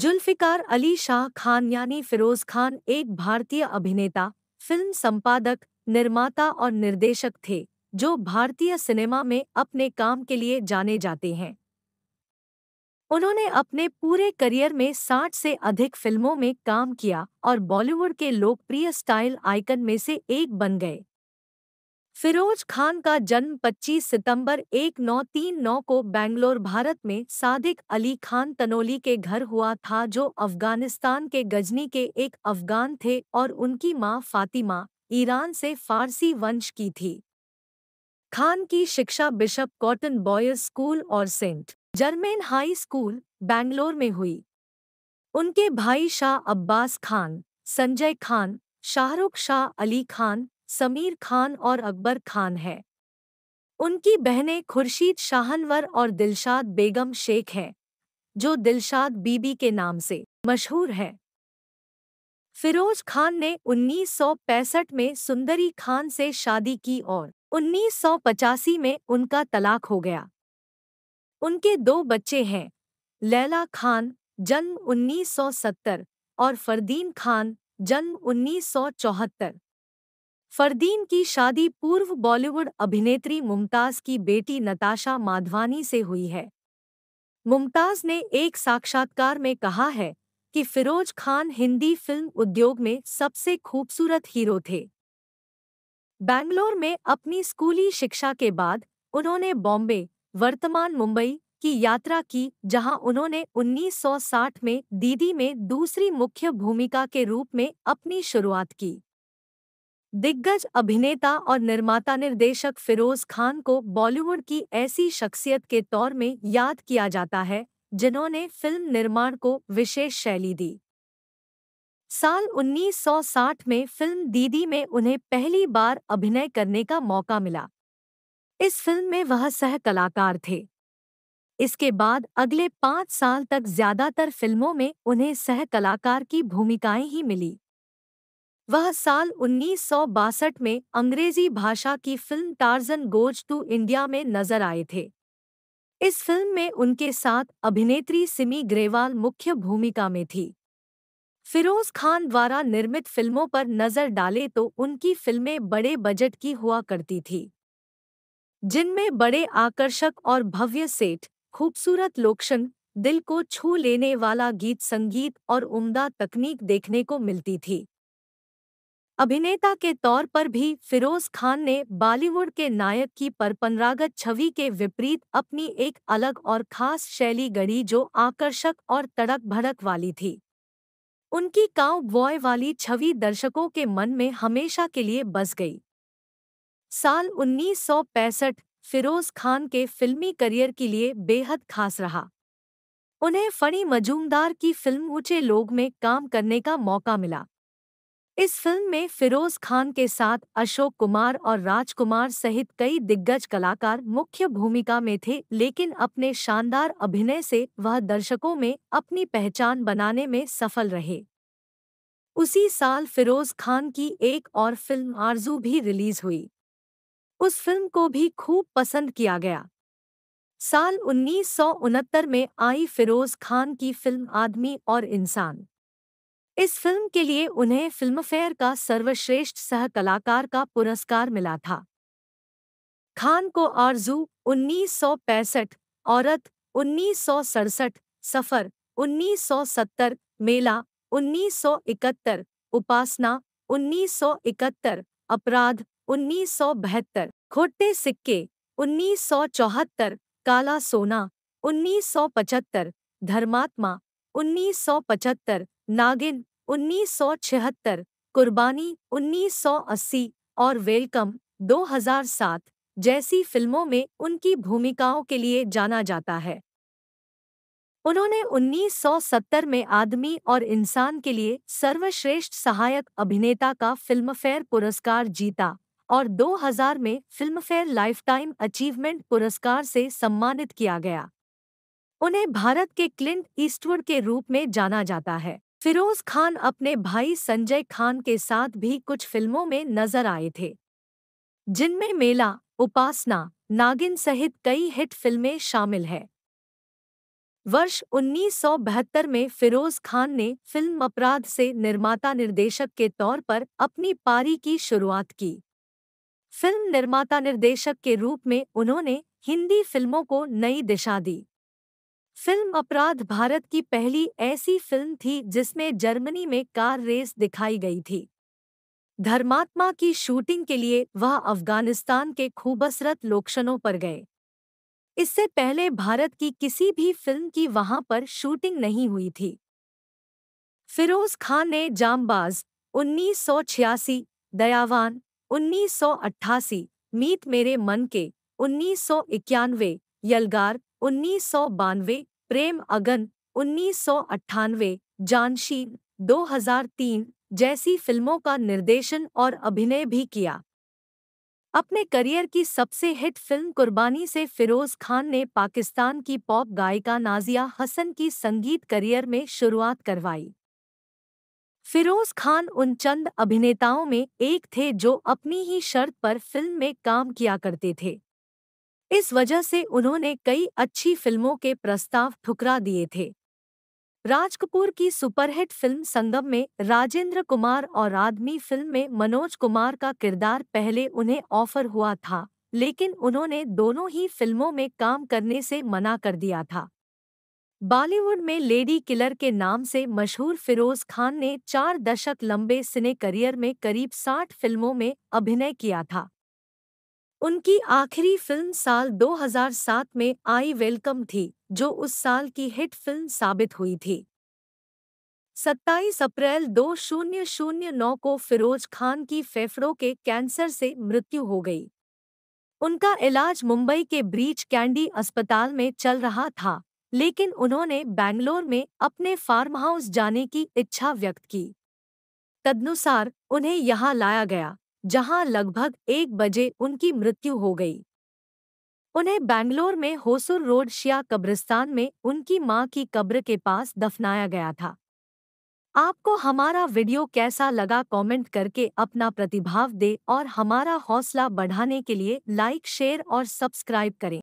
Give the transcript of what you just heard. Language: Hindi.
जुल्फिकार अली शाह खान यानी फिरोज खान एक भारतीय अभिनेता फिल्म संपादक निर्माता और निर्देशक थे जो भारतीय सिनेमा में अपने काम के लिए जाने जाते हैं उन्होंने अपने पूरे करियर में 60 से अधिक फिल्मों में काम किया और बॉलीवुड के लोकप्रिय स्टाइल आइकन में से एक बन गए फिरोज खान का जन्म 25 सितंबर 1939 को बैंगलोर भारत में सादिक अली खान तनोली के घर हुआ था जो अफगानिस्तान के गजनी के एक अफगान थे और उनकी मां फातिमा ईरान से फारसी वंश की थी खान की शिक्षा बिशप कॉटन बॉयज स्कूल और Saint Germain High School Bangalore में हुई उनके भाई शाह अब्बास खान संजय खान शाहरुख शाह अली खान समीर खान और अकबर खान हैं उनकी बहनें खुर्शीद शाहनवर और दिलशाद बेगम शेख हैं जो दिलशाद बीबी के नाम से मशहूर हैं फिरोज खान ने 1965 में सुंदरी खान से शादी की और 1985 में उनका तलाक हो गया उनके दो बच्चे हैं लैला खान जन्म 1970 और फरदीन खान जन्म 1974 फरदीन की शादी पूर्व बॉलीवुड अभिनेत्री मुमताज की बेटी नताशा माधवानी से हुई है मुमताज ने एक साक्षात्कार में कहा है कि फिरोज खान हिंदी फिल्म उद्योग में सबसे खूबसूरत हीरो थे बैंगलोर में अपनी स्कूली शिक्षा के बाद उन्होंने बॉम्बे वर्तमान मुंबई की यात्रा की जहां उन्होंने 1960 में दीदी में दूसरी मुख्य भूमिका के रूप में अपनी शुरुआत की दिग्गज अभिनेता और निर्माता निर्देशक फिरोज खान को बॉलीवुड की ऐसी शख्सियत के तौर में याद किया जाता है जिन्होंने फिल्म निर्माण को विशेष शैली दी साल 1960 में फिल्म दीदी में उन्हें पहली बार अभिनय करने का मौका मिला इस फिल्म में वह सह कलाकार थे इसके बाद अगले पांच साल तक ज्यादातर फिल्मों में उन्हें सह कलाकार की भूमिकाएं ही मिली वह साल उन्नीस में अंग्रेजी भाषा की film Tarzan Goes to India में नजर आए थे इस फिल्म में उनके साथ अभिनेत्री सिमी ग्रेवाल मुख्य भूमिका में थी फिरोज खान द्वारा निर्मित फिल्मों पर नजर डाले तो उनकी फिल्में बड़े बजट की हुआ करती थी जिनमें बड़े आकर्षक और भव्य सेठ खूबसूरत लोकशन दिल को छू लेने वाला गीत संगीत और उम्दा तकनीक देखने को मिलती थी अभिनेता के तौर पर भी फिरोज खान ने बॉलीवुड के नायक की परपनरागत छवि के विपरीत अपनी एक अलग और खास शैली गढ़ी जो आकर्षक और तड़क भड़क वाली थी उनकी काउ बॉय वाली छवि दर्शकों के मन में हमेशा के लिए बस गई साल 1965 फिरोज खान के फिल्मी करियर के लिए बेहद खास रहा उन्हें फणी मजूमदार की फिल्म ऊंचे लोग में काम करने का मौका मिला इस फिल्म में फिरोज खान के साथ अशोक कुमार और राजकुमार सहित कई दिग्गज कलाकार मुख्य भूमिका में थे लेकिन अपने शानदार अभिनय से वह दर्शकों में अपनी पहचान बनाने में सफल रहे उसी साल फिरोज खान की एक और फिल्म आरजू भी रिलीज हुई उस फिल्म को भी खूब पसंद किया गया साल उन्नीस में आई फिरोज खान की फिल्म आदमी और इंसान इस फिल्म के लिए उन्हें फिल्मफेयर का सर्वश्रेष्ठ सह कलाकार का पुरस्कार मिला था खान को आरजू उन्नीस औरत उन्नीस सफर 1970 मेला 1971 उपासना 1971 अपराध बहत्तर खोटे सिक्के 1974 काला सोना 1975 धर्मात्मा 1975, नागिन 1976, कुर्बानी 1980 और वेलकम 2007 जैसी फिल्मों में उनकी भूमिकाओं के लिए जाना जाता है उन्होंने 1970 में आदमी और इंसान के लिए सर्वश्रेष्ठ सहायक अभिनेता का फिल्मफेयर पुरस्कार जीता और 2000 में फिल्मफेयर लाइफटाइम अचीवमेंट पुरस्कार से सम्मानित किया गया उन्हें भारत के क्लिंट ईस्टवुड के रूप में जाना जाता है फिरोज खान अपने भाई संजय खान के साथ भी कुछ फिल्मों में नजर आए थे जिनमें मेला उपासना नागिन सहित कई हिट फिल्में शामिल हैं वर्ष उन्नीस में फिरोज खान ने फिल्म अपराध से निर्माता निर्देशक के तौर पर अपनी पारी की शुरुआत की फिल्म निर्माता निर्देशक के रूप में उन्होंने हिंदी फिल्मों को नई दिशा दी फिल्म अपराध भारत की पहली ऐसी फिल्म थी जिसमें जर्मनी में कार रेस दिखाई गई थी धर्मात्मा की शूटिंग के लिए वह अफगानिस्तान के खूबसरत लोकेशनों पर गए इससे पहले भारत की किसी भी फिल्म की वहां पर शूटिंग नहीं हुई थी फिरोज खान ने जामबाज उन्नीस दयावान उन्नीस मीत मेरे मन के उन्नीस यलगार उन्नीस सौ बानवे प्रेम अगन उन्नीस सौ अट्ठानवे जानशी तीन जैसी फिल्मों का निर्देशन और अभिनय भी किया अपने करियर की सबसे हिट फिल्म कुर्बानी से फिरोज खान ने पाकिस्तान की पॉप गायिका नाजिया हसन की संगीत करियर में शुरुआत करवाई फिरोज खान उन चंद अभिनेताओं में एक थे जो अपनी ही शर्त पर फिल्म में काम किया करते थे इस वजह से उन्होंने कई अच्छी फिल्मों के प्रस्ताव ठुकरा दिए थे राज कपूर की सुपरहिट फिल्म संगम में राजेंद्र कुमार और आदमी फिल्म में मनोज कुमार का किरदार पहले उन्हें ऑफर हुआ था लेकिन उन्होंने दोनों ही फिल्मों में काम करने से मना कर दिया था बॉलीवुड में लेडी किलर के नाम से मशहूर फिरोज खान ने चार दशक लंबे सिने करियर में करीब साठ फिल्मों में अभिनय किया था उनकी आखिरी फिल्म साल 2007 में आई वेलकम थी जो उस साल की हिट फिल्म साबित हुई थी 27 अप्रैल 2009 को फिरोज खान की फेफड़ों के कैंसर से मृत्यु हो गई उनका इलाज मुंबई के ब्रीच कैंडी अस्पताल में चल रहा था लेकिन उन्होंने बैंगलोर में अपने फार्म हाउस जाने की इच्छा व्यक्त की तदनुसार उन्हें यहां लाया गया जहां लगभग एक बजे उनकी मृत्यु हो गई उन्हें बैंगलोर में होसुर रोड शिया कब्रिस्तान में उनकी मां की कब्र के पास दफनाया गया था आपको हमारा वीडियो कैसा लगा कमेंट करके अपना प्रतिभाव दे और हमारा हौसला बढ़ाने के लिए लाइक शेयर और सब्सक्राइब करें